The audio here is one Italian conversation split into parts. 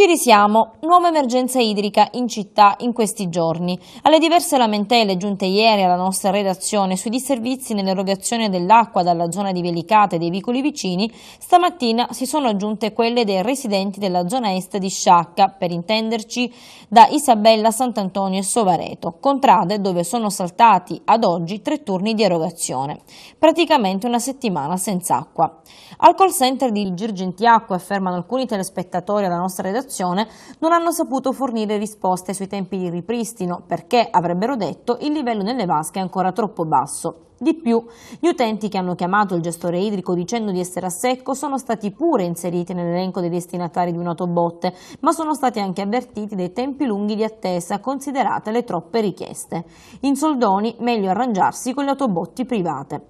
Ci risiamo, nuova emergenza idrica in città in questi giorni. Alle diverse lamentele giunte ieri alla nostra redazione sui disservizi nell'erogazione dell'acqua dalla zona di Velicate e dei vicoli vicini, stamattina si sono aggiunte quelle dei residenti della zona est di Sciacca, per intenderci da Isabella, Sant'Antonio e Sovareto, contrade dove sono saltati ad oggi tre turni di erogazione, praticamente una settimana senza acqua. Al call center di Girgentiacqua, affermano alcuni telespettatori alla nostra redazione, associazione non hanno saputo fornire risposte sui tempi di ripristino perché, avrebbero detto, il livello nelle vasche è ancora troppo basso. Di più, gli utenti che hanno chiamato il gestore idrico dicendo di essere a secco sono stati pure inseriti nell'elenco dei destinatari di un'autobotte, ma sono stati anche avvertiti dei tempi lunghi di attesa considerate le troppe richieste. In soldoni, meglio arrangiarsi con le autobotti private.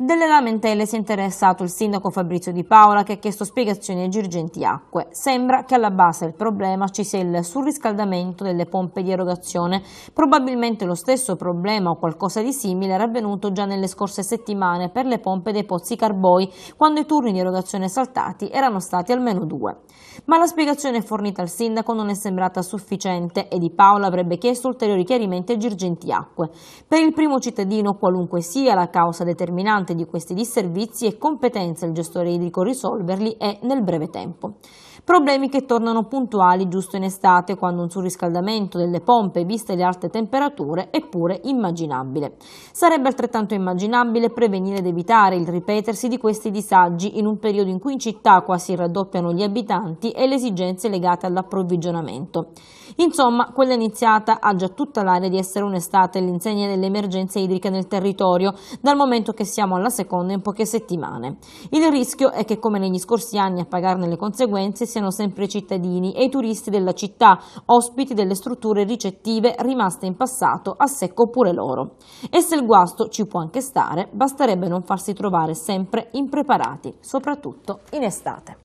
Delle lamentele si è interessato il sindaco Fabrizio Di Paola che ha chiesto spiegazioni ai girgenti acque. Sembra che alla base del problema ci sia il surriscaldamento delle pompe di erogazione. Probabilmente lo stesso problema o qualcosa di simile era avvenuto già nelle scorse settimane per le pompe dei pozzi Carboi, quando i turni di erogazione saltati erano stati almeno due. Ma la spiegazione fornita al sindaco non è sembrata sufficiente e Di Paola avrebbe chiesto ulteriori chiarimenti ai girgenti acque. Per il primo cittadino, qualunque sia la causa determinante importante di questi disservizi è competenza il gestore idrico risolverli e nel breve tempo. Problemi che tornano puntuali giusto in estate, quando un surriscaldamento delle pompe, viste le alte temperature, è pure immaginabile. Sarebbe altrettanto immaginabile prevenire ed evitare il ripetersi di questi disagi in un periodo in cui in città quasi raddoppiano gli abitanti e le esigenze legate all'approvvigionamento. Insomma, quella iniziata ha già tutta l'aria di essere un'estate all'insegna delle emergenze idriche nel territorio, dal momento che siamo molla seconda in poche settimane. Il rischio è che, come negli scorsi anni, a pagarne le conseguenze siano sempre i cittadini e i turisti della città, ospiti delle strutture ricettive rimaste in passato a secco pure loro. E se il guasto ci può anche stare, basterebbe non farsi trovare sempre impreparati, soprattutto in estate.